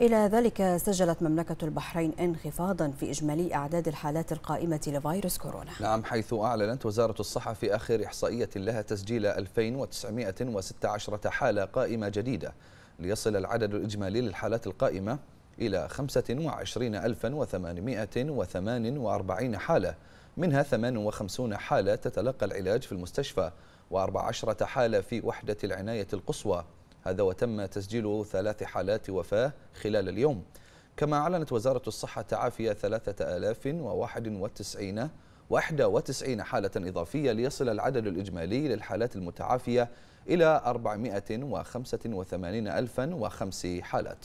إلى ذلك سجلت مملكة البحرين انخفاضا في إجمالي أعداد الحالات القائمة لفيروس كورونا نعم حيث أعلنت وزارة الصحة في آخر إحصائية لها تسجيل 2916 حالة قائمة جديدة ليصل العدد الإجمالي للحالات القائمة إلى 25848 حالة منها 58 حالة تتلقى العلاج في المستشفى و14 حالة في وحدة العناية القصوى هذا وتم تسجيل ثلاث حالات وفاة خلال اليوم كما أعلنت وزارة الصحة تعافي 3091 91 حالة إضافية ليصل العدد الإجمالي للحالات المتعافية إلى 485005 حالات